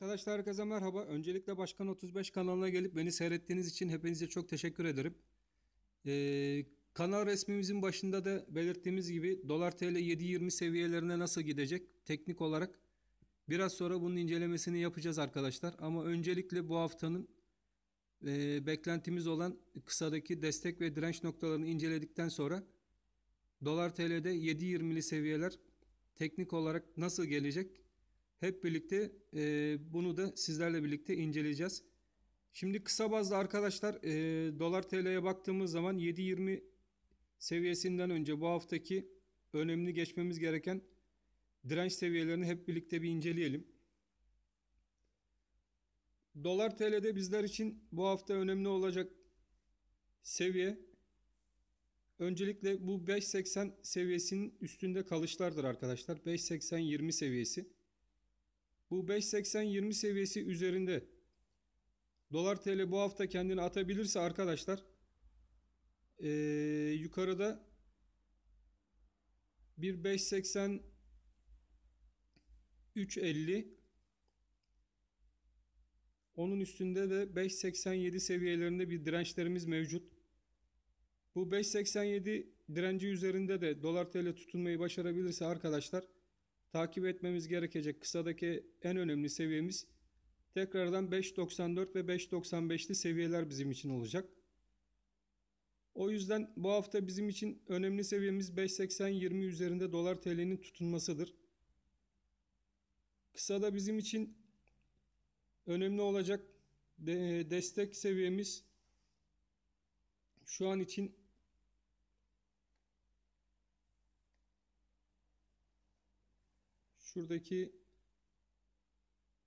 Arkadaşlar herkese merhaba. Öncelikle Başkan 35 kanalına gelip beni seyrettiğiniz için hepinize çok teşekkür ederim. Ee, kanal resmimizin başında da belirttiğimiz gibi dolar tl 7.20 seviyelerine nasıl gidecek teknik olarak biraz sonra bunun incelemesini yapacağız arkadaşlar. Ama öncelikle bu haftanın e, beklentimiz olan kısadaki destek ve direnç noktalarını inceledikten sonra dolar tl'de 7.20'li seviyeler teknik olarak nasıl gelecek hep birlikte e, bunu da sizlerle birlikte inceleyeceğiz. Şimdi kısa bazda arkadaşlar e, dolar TL'ye baktığımız zaman 7.20 seviyesinden önce bu haftaki önemli geçmemiz gereken direnç seviyelerini hep birlikte bir inceleyelim. Dolar TL'de bizler için bu hafta önemli olacak seviye öncelikle bu 5.80 seviyesinin üstünde kalışlardır arkadaşlar. 5.80-20 seviyesi. Bu 5.80-20 seviyesi üzerinde dolar TL bu hafta kendini atabilirse arkadaşlar ee, yukarıda bir 5.80 3.50 onun üstünde de 5.87 seviyelerinde bir dirençlerimiz mevcut. Bu 5.87 direnci üzerinde de dolar TL tutunmayı başarabilirse arkadaşlar takip etmemiz gerekecek kısadaki en önemli seviyemiz tekrardan 5.94 ve 5.95'li seviyeler bizim için olacak. O yüzden bu hafta bizim için önemli seviyemiz 5.80-20 üzerinde dolar TL'nin tutunmasıdır. Kısada bizim için önemli olacak destek seviyemiz şu an için şuradaki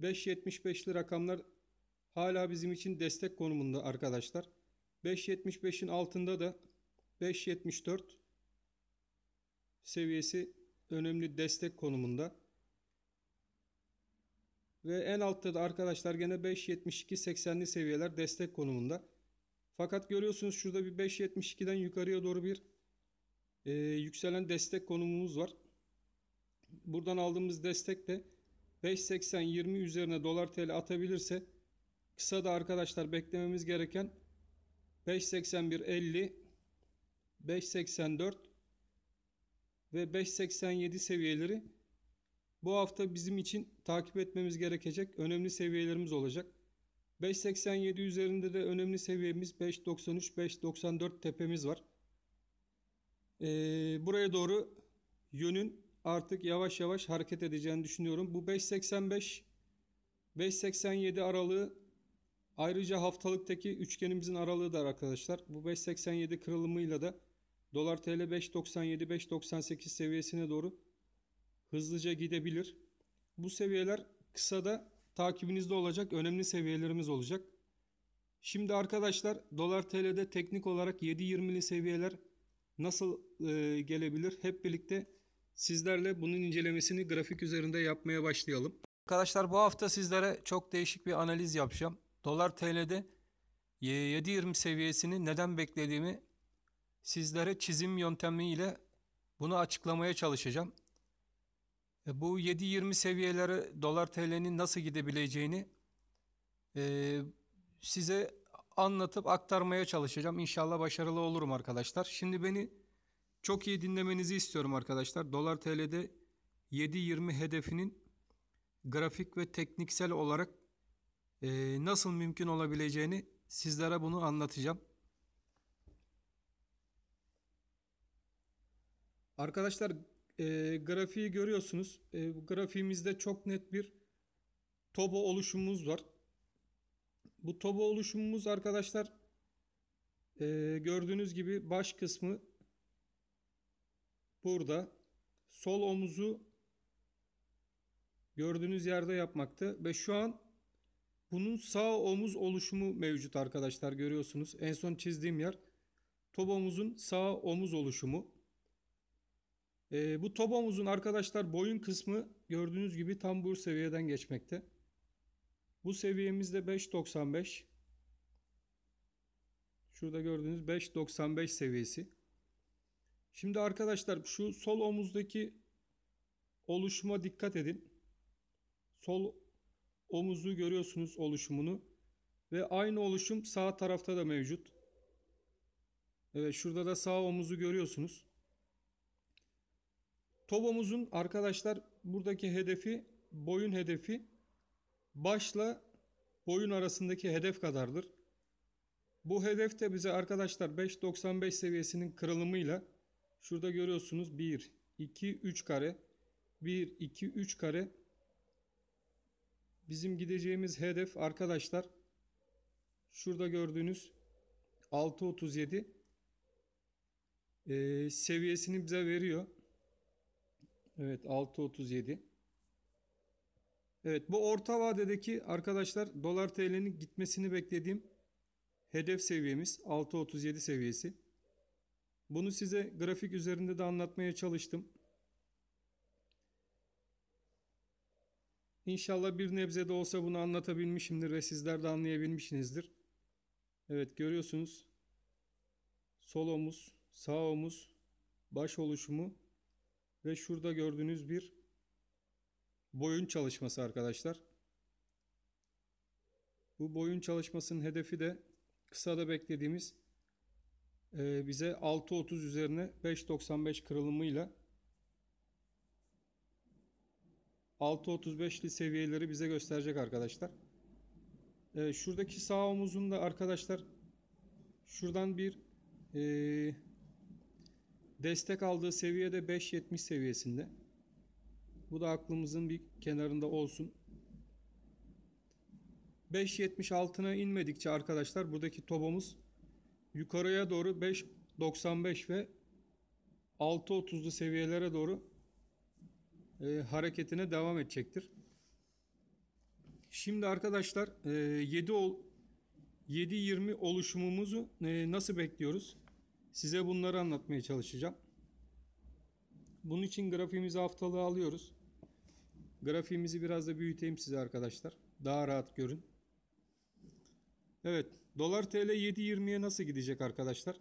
5.75'li rakamlar hala bizim için destek konumunda arkadaşlar. 5.75'in altında da 5.74 seviyesi önemli destek konumunda. Ve en altta da arkadaşlar gene 5.72-80'li seviyeler destek konumunda. Fakat görüyorsunuz şurada bir 5.72'den yukarıya doğru bir e, yükselen destek konumumuz var buradan aldığımız destekle 5.80-20 üzerine dolar TL atabilirse kısa da arkadaşlar beklememiz gereken 581 50 5.84 ve 5.87 seviyeleri bu hafta bizim için takip etmemiz gerekecek önemli seviyelerimiz olacak. 5.87 üzerinde de önemli seviyemiz 5.93-5.94 tepemiz var. Ee, buraya doğru yönün artık yavaş yavaş hareket edeceğini düşünüyorum. Bu 5.85 5.87 aralığı ayrıca haftalıktaki üçgenimizin aralığı da arkadaşlar. Bu 5.87 kırılımıyla da dolar TL 5.97 5.98 seviyesine doğru hızlıca gidebilir. Bu seviyeler kısa da takibinizde olacak önemli seviyelerimiz olacak. Şimdi arkadaşlar dolar TL'de teknik olarak 7.20'li seviyeler nasıl e, gelebilir? Hep birlikte Sizlerle bunun incelemesini grafik üzerinde yapmaya başlayalım. Arkadaşlar bu hafta sizlere çok değişik bir analiz yapacağım. Dolar TL'de 7.20 seviyesini neden beklediğimi sizlere çizim yöntemiyle bunu açıklamaya çalışacağım. E, bu 7.20 seviyeleri dolar TL'nin nasıl gidebileceğini e, size anlatıp aktarmaya çalışacağım. İnşallah başarılı olurum arkadaşlar. Şimdi beni çok iyi dinlemenizi istiyorum arkadaşlar. Dolar TL'de 7.20 hedefinin grafik ve tekniksel olarak e, nasıl mümkün olabileceğini sizlere bunu anlatacağım. Arkadaşlar e, grafiği görüyorsunuz. E, grafiğimizde çok net bir tobo oluşumumuz var. Bu tobo oluşumumuz arkadaşlar e, gördüğünüz gibi baş kısmı burada sol omuzu gördüğünüz yerde yapmakta ve şu an bunun sağ omuz oluşumu mevcut arkadaşlar görüyorsunuz. En son çizdiğim yer top omuzun sağ omuz oluşumu. E, bu top omuzun arkadaşlar boyun kısmı gördüğünüz gibi tam bu seviyeden geçmekte. Bu seviyemiz 5.95. Şurada gördüğünüz 5.95 seviyesi. Şimdi arkadaşlar şu sol omuzdaki oluşuma dikkat edin. Sol omuzu görüyorsunuz oluşumunu. Ve aynı oluşum sağ tarafta da mevcut. Evet şurada da sağ omuzu görüyorsunuz. Tobomuzun arkadaşlar buradaki hedefi boyun hedefi başla boyun arasındaki hedef kadardır. Bu hedef de bize arkadaşlar 5.95 seviyesinin kırılımıyla Şurada görüyorsunuz 1, 2, 3 kare. 1, 2, 3 kare. Bizim gideceğimiz hedef arkadaşlar şurada gördüğünüz 637 ee, seviyesini bize veriyor. Evet 637. Evet bu orta vadedeki arkadaşlar dolar TL'nin gitmesini beklediğim hedef seviyemiz 637 seviyesi. Bunu size grafik üzerinde de anlatmaya çalıştım. İnşallah bir nebze de olsa bunu anlatabilmişimdir ve sizler de anlayabilmişsinizdir. Evet görüyorsunuz. Sol omuz, sağ omuz, baş oluşumu ve şurada gördüğünüz bir boyun çalışması arkadaşlar. Bu boyun çalışmasının hedefi de kısada beklediğimiz ee, bize 6.30 üzerine 5.95 kırılımıyla 6.35'li seviyeleri bize gösterecek arkadaşlar. Ee, şuradaki sağ omuzun da arkadaşlar şuradan bir ee, destek aldığı seviyede 5.70 seviyesinde. Bu da aklımızın bir kenarında olsun. 5.70 altına inmedikçe arkadaşlar buradaki tobamız yukarıya doğru 5.95 ve 6.30'lu seviyelere doğru e, hareketine devam edecektir. Şimdi arkadaşlar e, 7 ol 7.20 oluşumumuzu e, nasıl bekliyoruz? Size bunları anlatmaya çalışacağım. Bunun için grafiğimizi haftalığı alıyoruz. Grafiğimizi biraz da büyüteyim size arkadaşlar. Daha rahat görün. Evet. Dolar TL 7.20'ye nasıl gidecek arkadaşlar?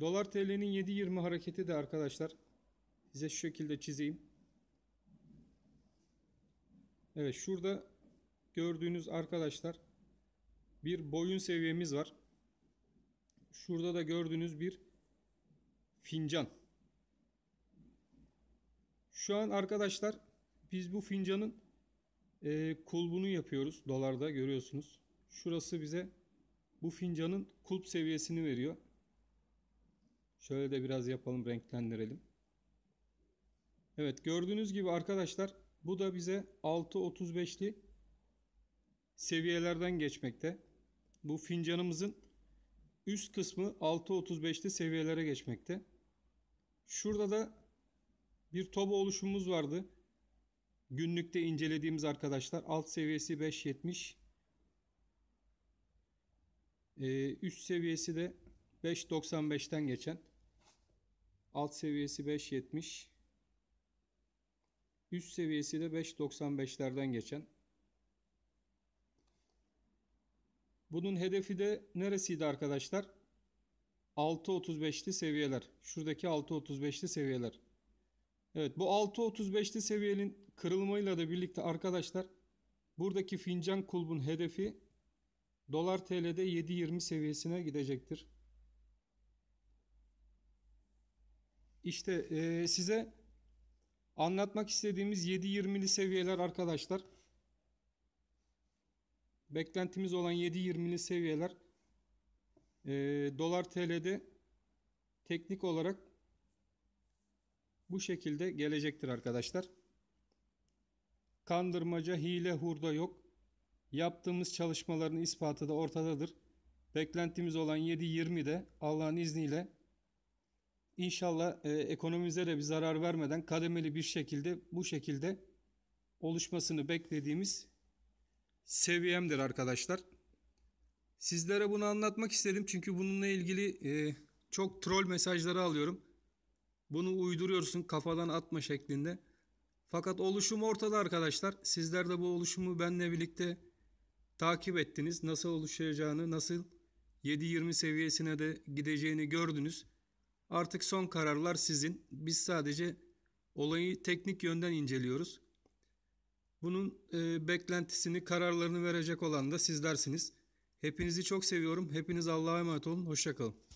Dolar TL'nin 7.20 hareketi de arkadaşlar size şu şekilde çizeyim. Evet şurada gördüğünüz arkadaşlar bir boyun seviyemiz var. Şurada da gördüğünüz bir fincan. Şu an arkadaşlar biz bu fincanın ee, kulbunu yapıyoruz. Dolarda görüyorsunuz. Şurası bize bu fincanın kulp seviyesini veriyor. Şöyle de biraz yapalım renklendirelim. Evet gördüğünüz gibi arkadaşlar bu da bize 6.35'li seviyelerden geçmekte. Bu fincanımızın üst kısmı 6.35'li seviyelere geçmekte. Şurada da bir toba oluşumumuz vardı. Günlükte incelediğimiz arkadaşlar alt seviyesi 5.70 ee, üst seviyesi de 5.95'ten geçen alt seviyesi 5.70 üst seviyesi de 5.95'lerden geçen bunun hedefi de neresiydi arkadaşlar 6.35'li seviyeler şuradaki 6.35'li seviyeler Evet bu 6.35'li seviyenin kırılmayla da birlikte arkadaşlar buradaki fincan kulbun hedefi dolar TL'de 7.20 seviyesine gidecektir. İşte e, size anlatmak istediğimiz 7.20'li seviyeler arkadaşlar. Beklentimiz olan 7.20'li seviyeler e, dolar TL'de teknik olarak bu şekilde gelecektir arkadaşlar. Kandırmaca, hile, hurda yok. Yaptığımız çalışmaların ispatı da ortadadır. Beklentimiz olan de Allah'ın izniyle inşallah e, ekonomimize de bir zarar vermeden kademeli bir şekilde bu şekilde oluşmasını beklediğimiz seviyemdir arkadaşlar. Sizlere bunu anlatmak istedim çünkü bununla ilgili e, çok troll mesajları alıyorum. Bunu uyduruyorsun kafadan atma şeklinde. Fakat oluşum ortada arkadaşlar. Sizler de bu oluşumu benle birlikte takip ettiniz. Nasıl oluşacağını, nasıl 7-20 seviyesine de gideceğini gördünüz. Artık son kararlar sizin. Biz sadece olayı teknik yönden inceliyoruz. Bunun e, beklentisini, kararlarını verecek olan da sizlersiniz. Hepinizi çok seviyorum. Hepiniz Allah'a emanet olun. Hoşçakalın.